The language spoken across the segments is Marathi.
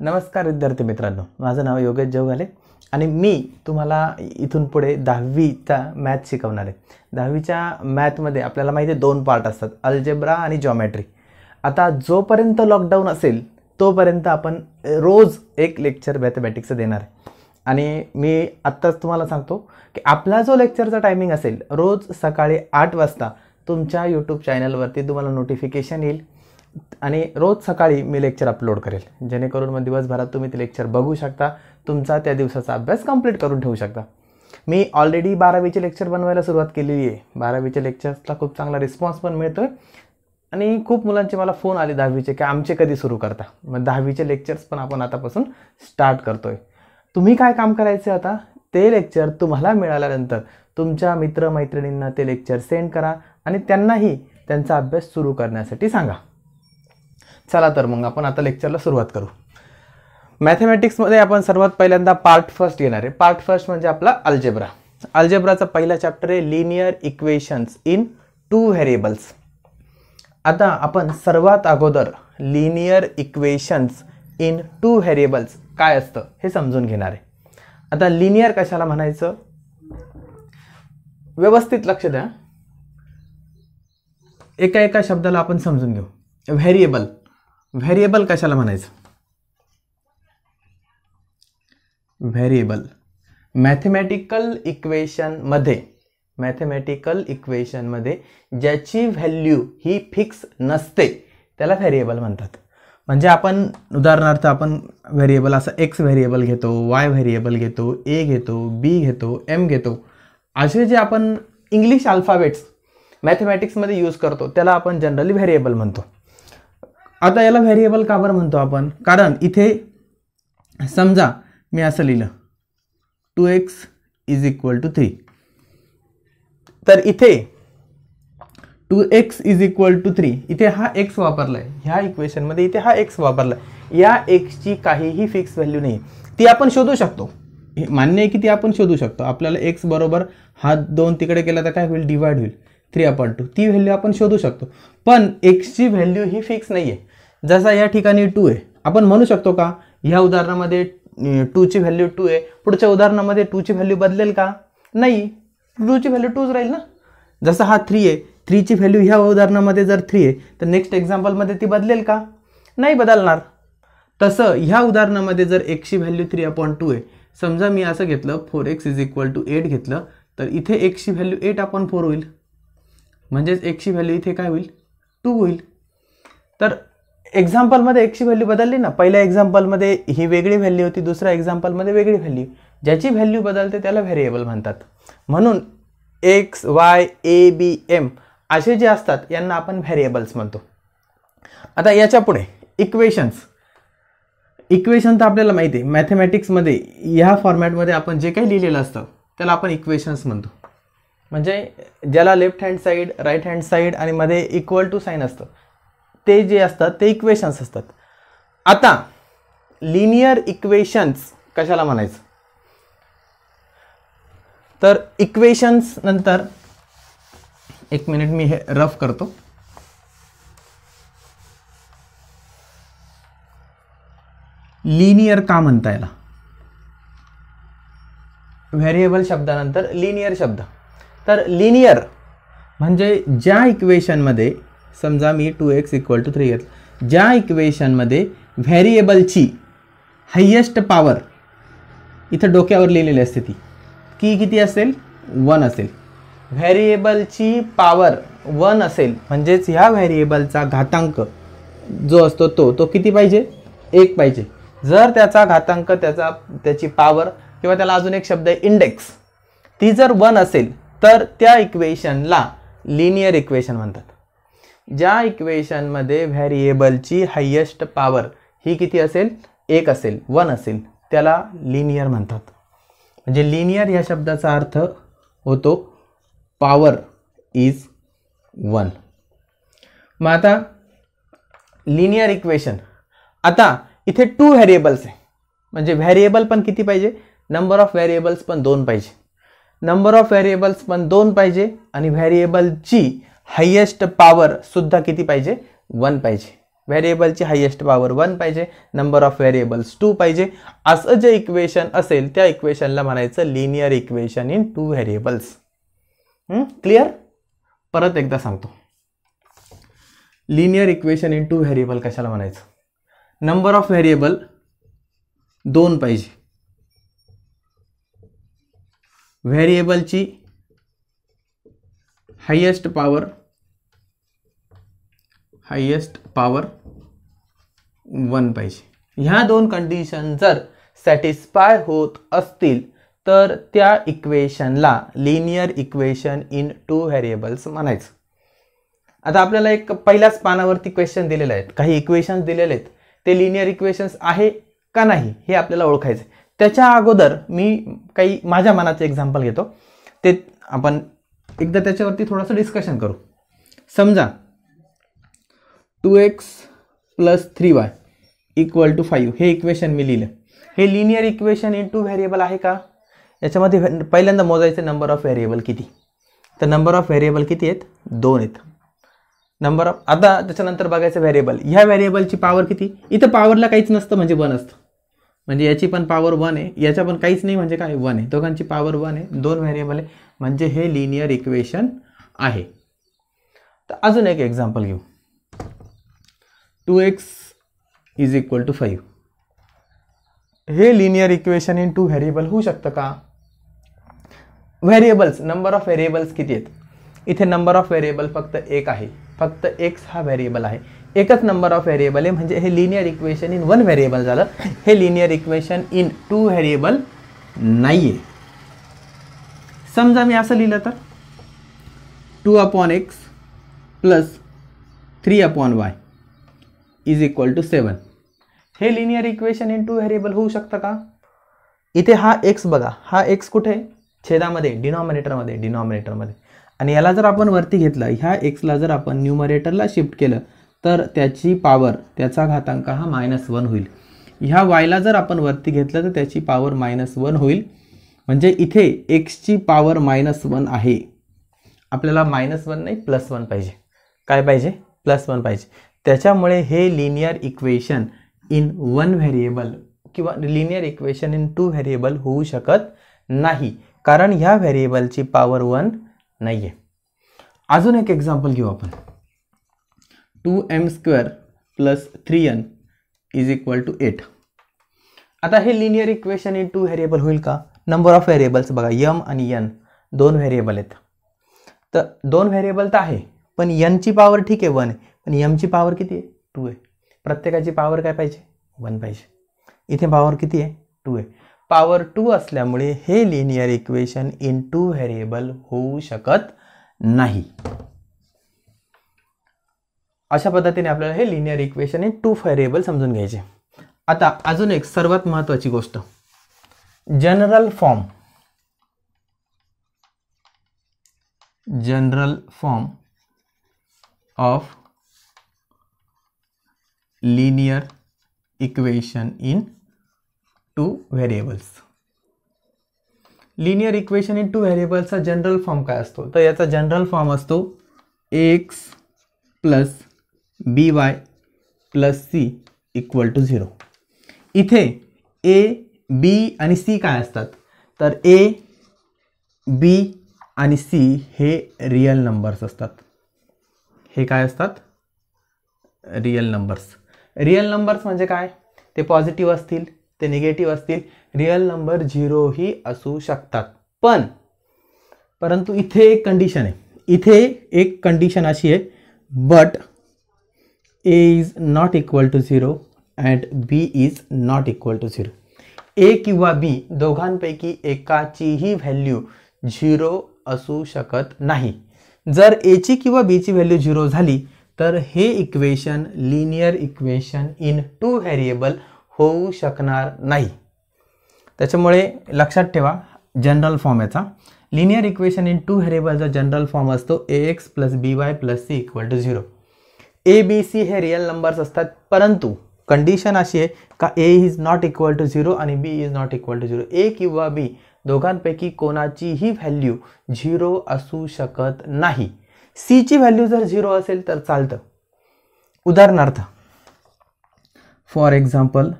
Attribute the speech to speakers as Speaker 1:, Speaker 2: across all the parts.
Speaker 1: नमस्कार विद्यार्थी मित्रांनो माझं नाव योगेश जवघाले आणि मी तुम्हाला इथून पुढे दहावीचा मॅथ शिकवणार आहे दहावीच्या मॅथमध्ये आपल्याला माहिती आहे दोन पार्ट असतात अल्जेब्रा आणि जॉमॅट्री आता जोपर्यंत लॉकडाऊन असेल तोपर्यंत आपण रोज एक लेक्चर मॅथमॅटिक्सचं देणार आहे आणि मी आत्ताच तुम्हाला सांगतो की आपला जो लेक्चरचा टायमिंग असेल रोज सकाळी आठ वाजता तुमच्या यूट्यूब चॅनलवरती तुम्हाला नोटिफिकेशन येईल आणि रोज सकाळी मी लेक्चर अपलोड करेल जेणेकरून मग दिवसभरात तुम्ही ते लेक्चर बघू शकता तुमचा त्या दिवसाचा अभ्यास कंप्लीट करून ठेवू शकता मी ऑलरेडी बारावीचे लेक्चर बनवायला सुरुवात केलेली आहे बारावीच्या लेक्चर्सला खूप चांगला रिस्पॉन्स पण मिळतो आहे आणि खूप मुलांचे मला फोन आले दहावीचे की आमचे कधी सुरू करता मग दहावीचे लेक्चर्स पण आपण आतापासून स्टार्ट करतो आहे तुम्ही काय काम करायचं आता ते लेक्चर तुम्हाला मिळाल्यानंतर तुमच्या मित्रमैत्रिणींना ते लेक्चर सेंड करा आणि त्यांनाही त्यांचा अभ्यास सुरू करण्यासाठी सांगा चला तर मग आपण आता लेक्चरला सुरुवात करू मॅथमॅटिक्समध्ये आपण सर्वात पहिल्यांदा पार्ट फर्स्ट येणार आहे पार्ट फर्स्ट म्हणजे आपला अल्जेब्रा अल्जेब्राचा पहिला चॅप्टर आहे linear equations in two variables आता आपण सर्वात अगोदर linear equations in two variables काय असतं हे समजून घेणार आहे आता लिनियर कशाला म्हणायचं व्यवस्थित लक्ष द्या एका एका शब्दाला आपण समजून घेऊ व्हेरिएबल व्हेरिएबल कशाला म्हणायचं व्हेरिएबल मॅथमॅटिकल इक्वेशनमध्ये मॅथमॅटिकल इक्वेशनमध्ये ज्याची व्हॅल्यू ही फिक्स नसते त्याला व्हेरिएबल म्हणतात म्हणजे आपण उदाहरणार्थ आपण व्हेरिएबल असं एक्स व्हेरिएबल घेतो वाय व्हेरिएबल घेतो ए घेतो बी घेतो एम घेतो असे जे आपण इंग्लिश अल्फाबेट्स मॅथमॅटिक्समध्ये यूज करतो त्याला आपण जनरली व्हेरिएबल म्हणतो आता याला व्हेरिएबल का बरं म्हणतो आपण कारण इथे समजा मी असं लिहिलं two x is equal to three तर इथे two x is equal to three इथे हा एक्स वापरला आहे ह्या इक्वेशनमध्ये इथे हा एक्स वापरला आहे या एक्सची काहीही फिक्स व्हॅल्यू नाही ती आपण शोधू शकतो मान्य आहे की ती आपण शोधू शकतो आपल्याला एक्स बरोबर हा दोन तिकडे केला तर काय होईल डिवाइड होईल थ्री अपॉन टू ती व्हॅल्यू आपण शोधू शकतो पण एक्सची व्हॅल्यू ही फिक्स नाही आहे जसा या ठिकाणी टू आहे आपण म्हणू शकतो का ह्या उदाहरणामध्ये टूची व्हॅल्यू टू आहे पुढच्या उदाहरणामध्ये टूची व्हॅल्यू बदलेल का नाही टूची व्हॅल्यू टूच राहील ना जसा हा थ्री आहे थ्रीची व्हॅल्यू ह्या उदाहरणामध्ये जर थ्री आहे तर नेक्स्ट एक्झाम्पलमध्ये ती बदलेल का नाही बदलणार तसं ह्या उदाहरणामध्ये जर एक्सची व्हॅल्यू थ्री अपॉन टू आहे समजा मी असं घेतलं four x is equal to eight घेतलं तर इथे एक्सची व्हॅल्यू एट अपॉन फोर होईल म्हणजेच एकशी व्हॅल्यू इथे काय होईल टू होईल तर एक्झाम्पलमध्ये एकशी व्हॅल्यू बदलली ना पहिल्या एक्झाम्पलमध्ये ही वेगळी व्हॅल्यू होती दुसऱ्या एक्झाम्पलमध्ये वेगळी व्हॅल्यू ज्याची व्हॅल्यू बदलते त्याला व्हेरिएबल म्हणतात म्हणून x y a b m असे जे असतात यांना आपण व्हेरिएबल्स म्हणतो आता याच्या पुढे इक्वेशन्स इक्वेशन तर आपल्याला माहिती आहे मॅथमॅटिक्समध्ये ह्या फॉर्मॅटमध्ये आपण जे काही लिहिलेलं असतं त्याला आपण इक्वेशन्स म्हणतो म्हणजे ज्याला left hand side right hand side आणि मध्ये इक्वल टू साईन असतं ते जे असतात ते इक्वेशन्स असतात आता लिनियर इक्वेशन्स कशाला म्हणायचं तर इक्वेशन्स नंतर एक मिनिट मी हे रफ करतो लिनियर का म्हणता याला व्हेरिएबल शब्दानंतर लिनियर शब्द तर लिनियर म्हणजे ज्या इक्वेशनमध्ये समजा मी two x equal to three घेतलं ज्या इक्वेशनमध्ये व्हेरिएबलची हायेस्ट पॉवर इथं डोक्यावर लिहिलेली असते ती की किती असेल वन असेल व्हेरिएबलची पावर वन असेल म्हणजेच ह्या व्हेरिएबलचा घातांक जो असतो तो तो किती पाहिजे एक पाहिजे जर त्याचा घातांक त्याचा त्याची पावर किंवा त्याला अजून एक शब्द आहे इंडेक्स ती जर वन असेल तर त्या इक्वेशनला लिनियर इक्वेशन म्हणतात ज्या इक्वेशनमध्ये व्हॅरिएबलची हायेस्ट पॉवर ही किती असेल एक असेल वन असेल त्याला लिनियर म्हणतात म्हणजे लिनियर या शब्दाचा अर्थ होतो पॉवर इज वन मग आता लिनियर इक्वेशन आता इथे टू व्हॅरिएबल्स आहे म्हणजे व्हॅरिएबल पण किती पाहिजे नंबर ऑफ व्हॅरिएबल्स पण दोन पाहिजे नंबर ऑफ व्हेरिएबल्स पण दोन पाहिजे आणि व्हेरिएबलची हायेस्ट पॉवर सुद्धा किती पाहिजे वन पाहिजे व्हेरिएबलची हायेस्ट पॉवर वन पाहिजे नंबर ऑफ व्हेरिएबल्स टू पाहिजे असं जे इक्वेशन असेल त्या इक्वेशनला म्हणायचं linear equation in two variables clear परत एकदा सांगतो linear equation in two variable कशाला म्हणायचं नंबर ऑफ व्हेरिएबल दोन पाहिजे व्हेरिएबलची highest power highest power one पाहिजे ह्या दोन कंडिशन जर सॅटिस्फाय होत असतील तर त्या इक्वेशनला linear equation in two variables म्हणायचं आता आपल्याला एक पहिल्याच पानावरती क्वेश्चन दिलेले आहेत काही इक्वेशन्स दिलेले आहेत ते लिनियर इक्वेशन्स आहे का नाही हे आपल्याला ओळखायचं त्याच्या अगोदर मी काही माझ्या मनाचं एक्झाम्पल घेतो ते आपण एकदा त्याच्यावरती थोडंसं डिस्कशन करू समजा two x plus three y equal to five हे इक्वेशन मी लिहिलं हे linear equation in two variable आहे का याच्यामध्ये पहिल्यांदा मोजायचं नंबर ऑफ व्हेरिएबल किती तर नंबर ऑफ व्हेरिएबल किती आहेत दोन आहेत नंबर ऑफ आता त्याच्यानंतर बघायचं व्हेरिएबल ह्या व्हेरिएबलची पॉवर किती इथं पॉवरला काहीच नसतं म्हणजे वन असतं म्हणजे याची पण पॉवर वन आहे याच्या पण काहीच नाही म्हणजे काय वन आहे दोघांची पॉवर वन आहे दोन व्हेरिएबल आहे म्हणजे हे लिनियर इक्वेशन आहे तर अजून एक एक्झाम्पल घेऊ two x is equal to five हे linear equation in two variable होऊ शकतं का व्हेरिएबल्स नंबर ऑफ व्हेरिएबल्स किती आहेत इथे नंबर ऑफ व्हेरिएबल फक्त एक आहे फक्त एक्स हा व्हेरिएबल आहे एकच नंबर ऑफ व्हेरिएबल आहे म्हणजे हे linear equation in one variable झालं हे linear equation in two variable नाही आहे समजा मी असं लिहिलं तर two upon x plus three upon y is equal to seven हे linear equation in two variable होऊ शकतं का इथे हा एक्स बघा हा एक्स कुठे छेदामध्ये डिनॉमिनेटरमध्ये डिनॉमिनेटरमध्ये आणि याला जर आपण वरती घेतलं ह्या एक्सला जर आपण न्यूमरेटरला शिफ्ट केलं तर त्याची पावर त्याचा घातांक हा मायनस वन होईल ह्या वायला जर आपण वरती घेतलं तर त्याची पावर मायनस वन होईल म्हणजे इथे एक्सची पावर मायनस वन आहे आपल्याला मायनस वन नाही प्लस वन पाहिजे काय पाहिजे प्लस वन पाहिजे त्याच्यामुळे हे linear equation in one variable किंवा linear equation in two variable होऊ शकत नाही कारण ह्या व्हेरिएबलची पॉवर वन नाही आहे अजून एक एक्झाम्पल घेऊ आपण two m square plus three n is equal to eight आता हे linear equation in two variable होईल का नंबर ऑफ व्हेरिएबल्स बघा यम आणि यन दोन व्हेरिएबल आहेत तर दोन व्हेरिएबल तर आहे पण यनची पॉवर ठीक आहे वन आहे पण यमची पॉवर किती आहे टू आहे प्रत्येकाची पॉवर काय पाहिजे वन पाहिजे इथे पॉवर किती आहे टू आहे पॉवर टू असल्यामुळे हे linear equation in two variable होऊ शकत नाही अशा पद्धतीने आपल्याला हे linear equation in two variable समजून घ्यायचे आता अजून एक सर्वात महत्त्वाची गोष्ट general form general form of linear equation in two variables linear equation in two व्हेरिएबल्सचा जनरल फॉर्म काय असतो तर याचा जनरल फॉर्म असतो x plus b y plus c equal to zero इथे ए बी आणि सी काय असतात तर ए बी आणि सी हे रियल नंबर्स असतात हे काय असतात रियल नंबर्स रियल नंबर्स म्हणजे काय ते पॉझिटिव्ह असतील ते निगेटिव्ह असतील रियल नंबर झिरोही असू शकतात पण परंतु इथे एक कंडिशन आहे इथे एक कंडिशन अशी आहे but a is not equal to 0 and b is not equal to 0. A किंवा बी दोघांपैकी एकाचीही व्हॅल्यू झिरो असू शकत नाही जर एची किंवा बीची व्हॅल्यू झिरो झाली तर हे equation linear equation in two variable होऊ शकणार नाही त्याच्यामुळे लक्षात ठेवा जनरल फॉर्म याचा लिनियर इक्वेशन इन टू व्हेरिएबलचा जनरल फॉर्म असतो a x plus b y plus c equal to zero a b c हे रिअल नंबर्स असतात परंतु कंडिशन अशी आहे का a is not equal to zero आणि b is not equal to zero a किंवा बी दोघांपैकी कोणाचीही व्हॅल्यू झिरो असू शकत नाही सीची व्हॅल्यू जर झिरो असेल तर चालतं उदाहरणार्थ for example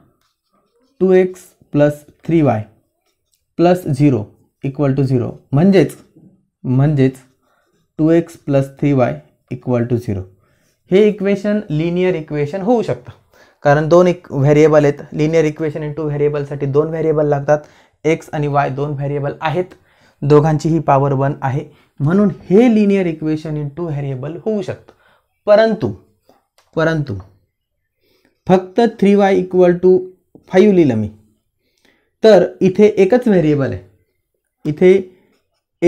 Speaker 1: two x plus three y plus zero equal to zero म्हणजेच म्हणजेच two x plus three y equal to zero हे इक्वेशन लिनियर इक्वेशन होऊ शकतं कारण दोन एक व्हेरिएबल आहेत लिनियर इक्वेशन इन टू व्हेरिएबलसाठी दोन व्हेरिएबल लागतात एक्स आणि वाय दोन व्हेरिएबल आहेत दोघांची ही पॉवर वन आहे म्हणून हे linear equation in two variable होऊ शकतं परंतु परंतु फक्त three y equal to five लिहिलं मी तर इथे एकच व्हेरिएबल आहे इथे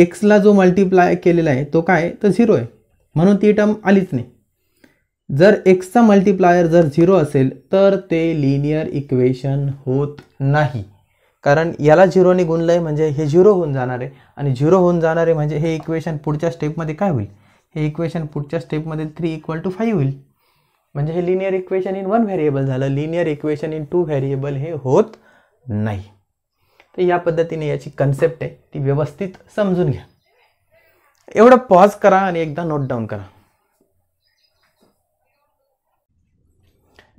Speaker 1: एक्सला जो मल्टिप्लाय केलेला आहे तो काय तर झिरो आहे म्हणून ती टर्म आलीच नाही जर एक्सचा मल्टिप्लायर जर झिरो असेल तर ते लिनियर इक्वेशन होत नाही कारण याला झिरोने गुणलं आहे म्हणजे हे झिरो होऊन जाणार आहे आणि झिरो होऊन जाणार आहे म्हणजे हे इक्वेशन पुढच्या स्टेपमध्ये काय होईल हे इक्वेशन पुढच्या स्टेपमध्ये थ्री इक्वल टू फाईव्ह होईल म्हणजे हे linear equation in one variable झालं linear equation in two variable हे होत नाही तर या पद्धतीने याची कन्सेप्ट आहे ती व्यवस्थित समजून घ्या एवढं पॉज करा आणि एकदा नोट डाऊन करा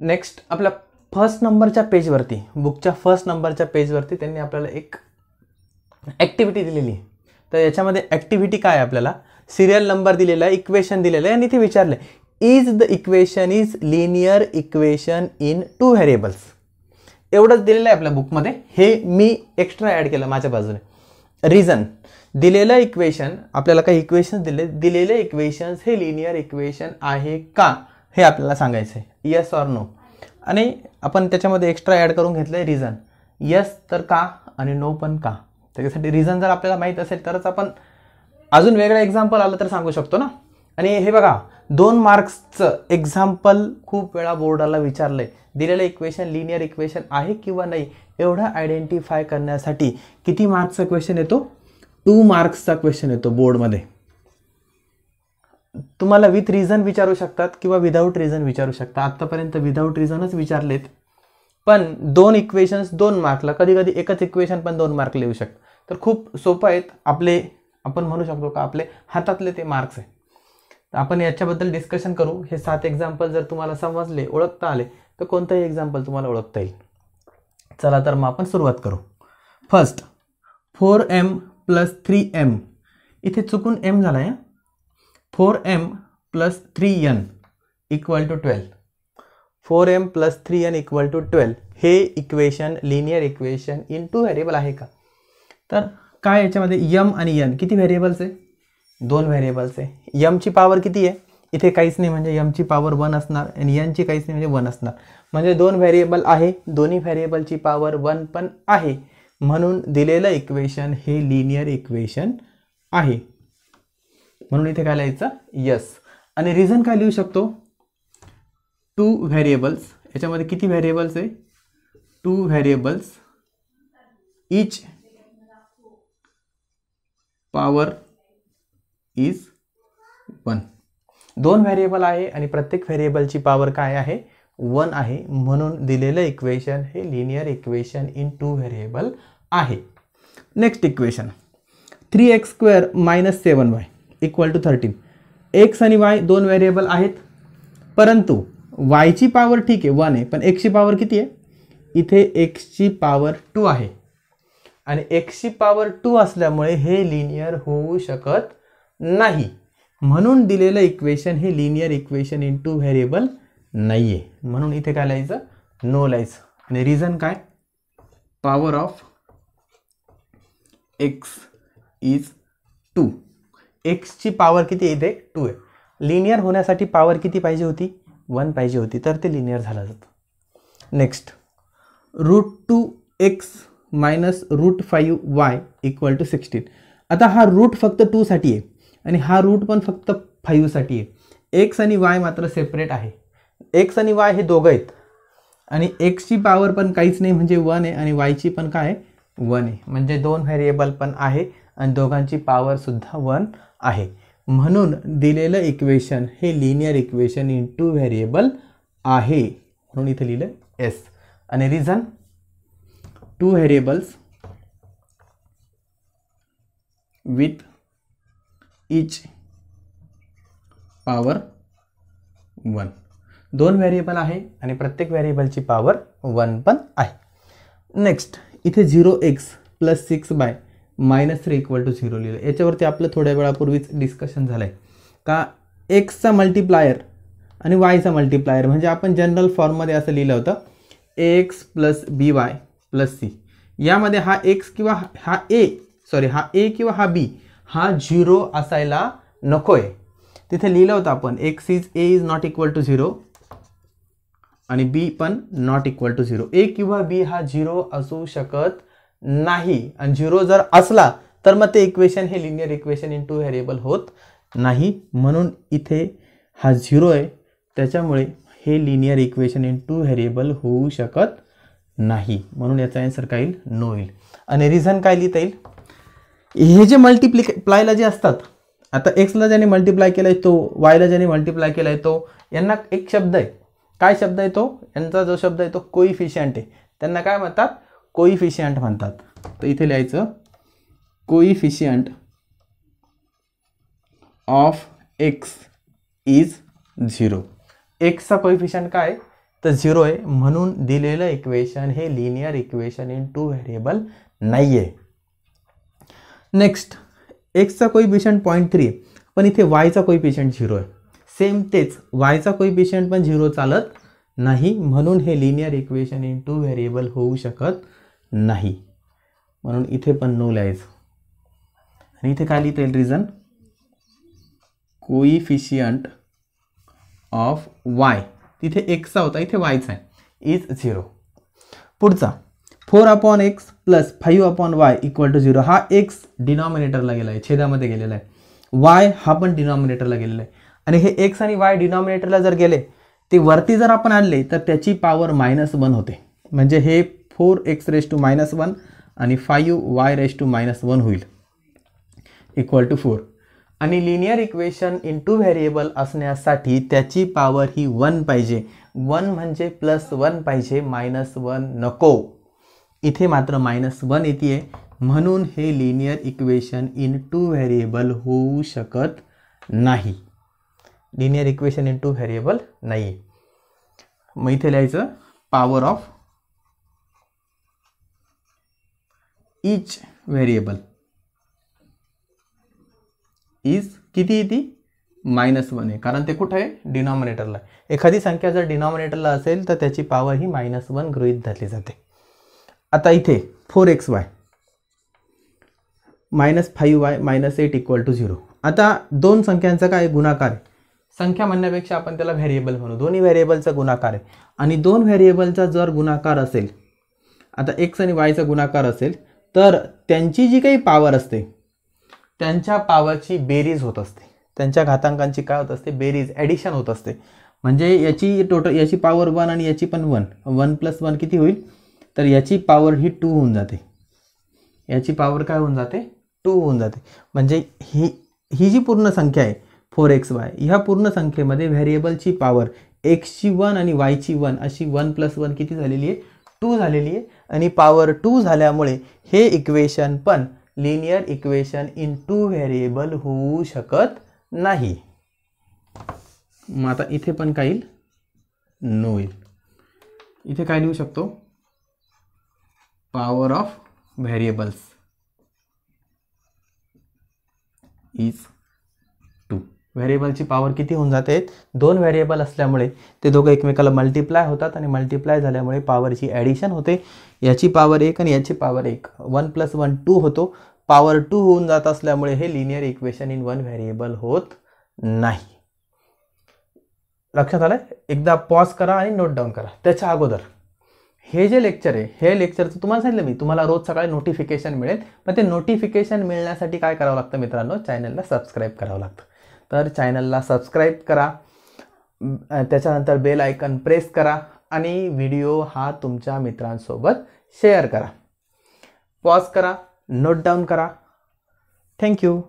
Speaker 1: नेक्स्ट आपल्या फर्स्ट नंबरच्या पेजवरती बुकच्या फर्स्ट नंबरच्या पेजवरती त्यांनी आपल्याला एक ॲक्टिव्हिटी दिलेली तर याच्यामध्ये ॲक्टिव्हिटी काय आपल्याला सिरियल नंबर दिलेला आहे इक्वेशन दिलेलं आहे आणि इथे विचारलं is the equation is linear equation in two variables एवढंच दिलेलं आहे आपल्या बुकमध्ये हे मी एक्स्ट्रा ॲड केलं माझ्या बाजूने रिझन दिलेलं इक्वेशन आपल्याला काही इक्वेशन्स दिले दिलेले इक्वेशन्स हे लिनियर इक्वेशन आहे का हे आपल्याला सांगायचं आहे येस ऑर नो आणि आपण त्याच्यामध्ये एक्स्ट्रा ॲड करून घेतलं आहे रिझन येस तर का आणि नो पण का त्याच्यासाठी रिझन जर आपल्याला माहीत असेल तरच आपण अजून वेगळं एक्झाम्पल आलं तर सांगू शकतो ना आणि हे बघा दोन मार्क्सचं एक्झाम्पल खूप वेळा बोर्डाला विचारलं आहे दिलेलं इक्वेशन लिनियर इक्वेशन आहे किंवा नाही एवढं आयडेंटिफाय करण्यासाठी किती मार्क्सचा क्वेश्चन येतो टू मार्क्सचा क्वेश्चन येतो बोर्डमध्ये तुम्हाला विथ रिझन विचारू शकतात किंवा विदाऊट रिझन विचारू शकता आत्तापर्यंत विदाऊट रिझनच विचारलेत पण दोन इक्वेशन्स दोन मार्कला कधी कधी एकच इक्वेशन पण दोन मार्क लिहू शकतं तर खूप सोपं आहेत आपले आपण म्हणू शकतो का आपले हातातले ते मार्क्स तर आपण याच्याबद्दल डिस्कशन करू हे सात एक्झाम्पल जर तुम्हाला समजले ओळखता आले तर कोणतंही एक्झाम्पल तुम्हाला ओळखता येईल चला तर मग आपण सुरुवात करू first four m plus three m इथे चुकून एम झाला आहे four m plus three n equal to twelve four m plus three n equal to twelve हे equation linear equation in two variable आहे का तर काय याच्यामध्ये यम आणि यन किती व्हेरिएबल्स आहे दोन व्हेरिएबल्स आहे यमची पॉवर किती आहे इथे काहीच नाही म्हणजे यमची पॉवर वन असणार आणि यनची काहीच नाही म्हणजे वन असणार म्हणजे दोन व्हेरिएबल आहे दोन्ही व्हेरिएबलची पॉवर वन पण आहे म्हणून दिलेलं इक्वेशन हे लिनियर इक्वेशन आहे म्हणून इथे काय लिहायचं यस आणि रिझन काय लिहू शकतो टू व्हेरिएबल्स याच्यामध्ये किती व्हेरिएबल्स आहे two variables each power is one दोन व्हेरिएबल आहे आणि प्रत्येक व्हेरिएबलची पॉवर काय आहे वन आहे म्हणून दिलेलं इक्वेशन हे linear equation in two variable आहे next equation three x square minus seven y equal to thirteen x आणि वाय दोन व्हेरिएबल आहेत परंतु वायची पॉवर ठीक आहे वन आहे पण एक्सची पॉवर किती आहे इथे एक्सची पॉवर टू आहे आणि एक्सची पॉवर टू असल्यामुळे हे लिनियर होऊ शकत नाही म्हणून दिलेलं इक्वेशन हे linear equation in two variable नाही आहे म्हणून इथे काय लिहायचं नो लायचं आणि रिझन काय power of x is two एक्सची पावर किती येते टू आहे लिनियर होण्यासाठी पावर किती पाहिजे होती वन पाहिजे होती तर ते लिनियर झालं जातं next root two x minus root five y equal to sixteen आता हा रूट फक्त टूसाठी आहे आणि हा रूट पण फक्त फाईव्हसाठी आहे एक्स आणि वाय मात्र सेपरेट आहे एक्स आणि वाय हे दोघं आहेत आणि एक्सची पावर पण काहीच नाही म्हणजे वन आहे आणि वायची पण काय वन आहे म्हणजे दोन व्हेरिएबल पण आहे आणि दोघांची पॉवरसुद्धा वन आहे म्हणून दिलेलं इक्वेशन हे linear equation in two variable आहे म्हणून इथे लिहिलं एस आणि reason two variables with each power one दोन व्हेरिएबल आहे आणि प्रत्येक व्हेरिएबलची पॉवर वन पण आहे नेक्स्ट इथे zero x plus six by minus three equal to zero लिहिलं याच्यावरती आपलं थोड्या वेळापूर्वीच डिस्कशन झालं आहे का एक्सचा मल्टिप्लायर आणि वायचा मल्टिप्लायर म्हणजे आपण जनरल फॉर्ममध्ये असं लिहिलं होतं x plus b y plus c यामध्ये हा एक्स किंवा हा ए सॉरी हा ए किंवा हा बी हा झिरो असायला नको आहे तिथे लिहिलं होतं आपण x is a is not equal to zero आणि बी पण not equal to zero a किंवा बी हा झिरो असू शकत नाही आणि झिरो जर असला तर मग ते इक्वेशन हे linear equation in two variable होत नाही म्हणून इथे हा झिरो आहे त्याच्यामुळे हे linear equation in two variable होऊ शकत नाही म्हणून याचा ॲन्सर काय येईल नो येईल आणि रिझन काय लिहिता येईल हे जे मल्टिप्लिके प्लायला जे असतात आता एक्सला ज्याने मल्टिप्लाय केला आहे तो वायला ज्याने मल्टिप्लाय केला आहे तो यांना एक शब्द आहे काय शब्द आहे तो यांचा जो शब्द आहे तो कोइफिशियंट आहे त्यांना काय म्हणतात कोइफिशियंट म्हणतात तर इथे लिहायचं coefficient of x is zero एक्सचा कोइफिशियंट काय तर झिरो आहे म्हणून दिलेलं इक्वेशन हे linear equation in two variable नाही आहे नेक्स्ट एक्सचा कोइफिशियंट पॉईंट थ्री पण इथे वायचा पेशंट झिरो आहे सेम तेच वायचा पेशंट पण झिरो चालत नाही म्हणून हे linear equation in two variable होऊ शकत नाही म्हणून इथे पण नो लिहायचं आणि इथे काय लिहिता येईल रिझन कोइफिशियंट ऑफ वाय तिथे एक्सचा होता इथे वायचा आहे इज झिरो पुढचा four upon x plus five upon y equal to zero हा एक्स डिनॉमिनेटरला गेला आहे छेदामध्ये गेलेला आहे वाय हा पण डिनॉमिनेटरला गेलेला आहे आणि हे एक्स आणि वाय डिनॉमिनेटरला जर गेले ते वरती जर आपण आणले तर त्याची पॉवर मायनस वन होते म्हणजे हे four X raise to minus one आणि five Y raise to minus one होईल इक्वल टू फोर आणि linear equation in two variable असण्यासाठी त्याची पॉवर ही वन पाहिजे वन म्हणजे प्लस वन पाहिजे मायनस वन नको इथे मात्र मायनस वन येते म्हणून हे linear equation in two variable होऊ शकत नाही linear equation in two variable नाही मग इथे लिहायचं power of each variable is किती ती मायनस वन आहे कारण ते कुठं आहे डिनॉमिनेटरला एखादी संख्या जर डिनॉमिनेटरला असेल तर त्याची पावर ही मायनस वन गृहित धरली जाते आता इथे four x y minus five y minus eight equal to zero आता दोन संख्यांचा काय गुणाकार आहे संख्या म्हणण्यापेक्षा आपण त्याला व्हेरिएबल म्हणू दोन्ही व्हेरिएबलचा गुणाकार आहे आणि दोन व्हेरिएबलचा जर गुणाकार असेल आता एक्स आणि वायचा गुणाकार असेल तर त्यांची जी काही पावर असते त्यांच्या पावरची बेरीज होत असते त्यांच्या घातांकांची काय होत असते बेरीज ॲडिशन होत असते म्हणजे याची टोटल याची पावर वन आणि याची पण वन वन प्लस वन किती होईल तर याची पावर ही टू होऊन जाते याची पावर काय होऊन जाते टू होऊन जाते म्हणजे ही ही जी पूर्ण संख्या आहे फोर एक्स वाय ह्या पूर्ण संख्येमध्ये व्हेरिएबलची पावर एक्सची वन आणि वायची वन अशी वन प्लस वन किती झालेली आहे टू झालेली आहे आणि पावर टू झाल्यामुळे हे इक्वेशन पण linear equation in two variable होऊ शकत नाही मग आता इथे पण काय येईल नो येईल इथे काय लिहू शकतो पॉवर ऑफ व्हेरिएबल्स इज व्हेरिएबलची पॉवर किती होऊन जाते दोन व्हेरिएबल असल्यामुळे ते दोघं एकमेकाला मल्टिप्लाय होतात आणि मल्टिप्लाय झाल्यामुळे पॉवरची ॲडिशन होते याची पॉवर एक आणि याची पॉवर एक वन प्लस वन टू होतो पॉवर टू होऊन जात असल्यामुळे हे linear equation in one variable होत नाही लक्षात आलं एकदा पॉज करा आणि नोट डाऊन करा त्याच्या अगोदर हे जे लेक्चर आहे हे लेक्चरचं तुम्हाला सांगितलं मी तुम्हाला रोज सकाळी नोटिफिकेशन मिळेल मग ते नोटिफिकेशन मिळण्यासाठी काय करावं लागतं मित्रांनो चॅनलला सबस्क्राईब करावं लागतं तर चॅनलला सबस्क्राईब करा त्याच्यानंतर बेल आयकन प्रेस करा आणि व्हिडिओ हा तुमच्या मित्रांसोबत शेअर करा पॉज करा नोट डाऊन करा थँक्यू